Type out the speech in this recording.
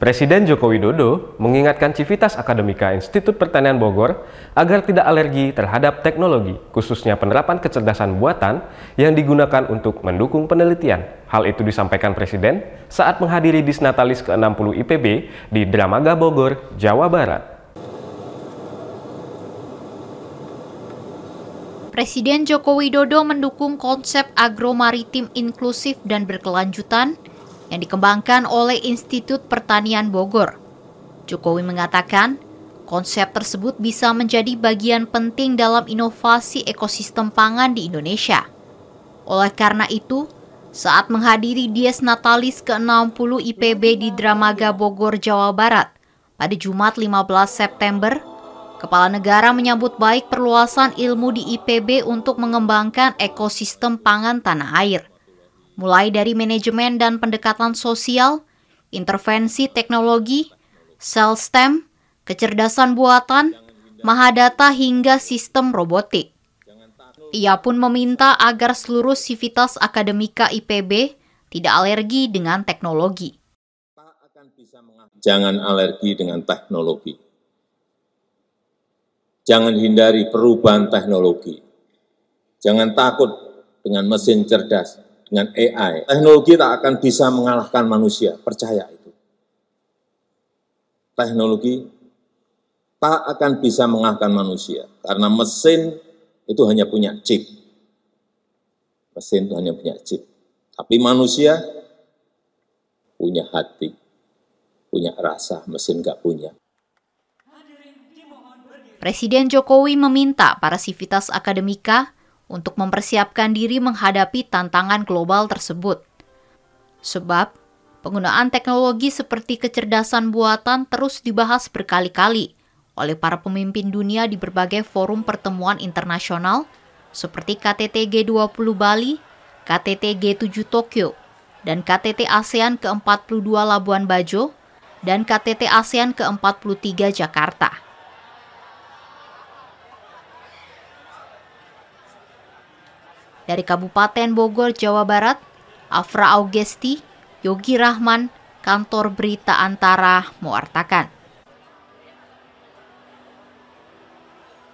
Presiden Joko Widodo mengingatkan Civitas Akademika Institut Pertanian Bogor agar tidak alergi terhadap teknologi, khususnya penerapan kecerdasan buatan yang digunakan untuk mendukung penelitian. Hal itu disampaikan Presiden saat menghadiri Disnatalis ke-60 IPB di Dramaga Bogor, Jawa Barat. Presiden Joko Widodo mendukung konsep agro maritim inklusif dan berkelanjutan yang dikembangkan oleh Institut Pertanian Bogor. Jokowi mengatakan, konsep tersebut bisa menjadi bagian penting dalam inovasi ekosistem pangan di Indonesia. Oleh karena itu, saat menghadiri Dies Natalis ke-60 IPB di Dramaga Bogor, Jawa Barat, pada Jumat 15 September, Kepala negara menyambut baik perluasan ilmu di IPB untuk mengembangkan ekosistem pangan tanah air mulai dari manajemen dan pendekatan sosial, intervensi teknologi, sel STEM, kecerdasan buatan, mahadata hingga sistem robotik. Ia pun meminta agar seluruh sivitas akademika IPB tidak alergi dengan teknologi. Jangan alergi dengan teknologi. Jangan hindari perubahan teknologi. Jangan takut dengan mesin cerdas dengan AI. Teknologi tak akan bisa mengalahkan manusia, percaya itu. Teknologi tak akan bisa mengalahkan manusia, karena mesin itu hanya punya chip. Mesin itu hanya punya chip. Tapi manusia punya hati, punya rasa, mesin nggak punya. Presiden Jokowi meminta para sivitas akademika untuk mempersiapkan diri menghadapi tantangan global tersebut. Sebab, penggunaan teknologi seperti kecerdasan buatan terus dibahas berkali-kali oleh para pemimpin dunia di berbagai forum pertemuan internasional seperti KTT G20 Bali, KTT G7 Tokyo, dan KTT ASEAN ke-42 Labuan Bajo, dan KTT ASEAN ke-43 Jakarta. Dari Kabupaten Bogor, Jawa Barat, Afra Augesti, Yogi Rahman, Kantor Berita Antara mewartakan.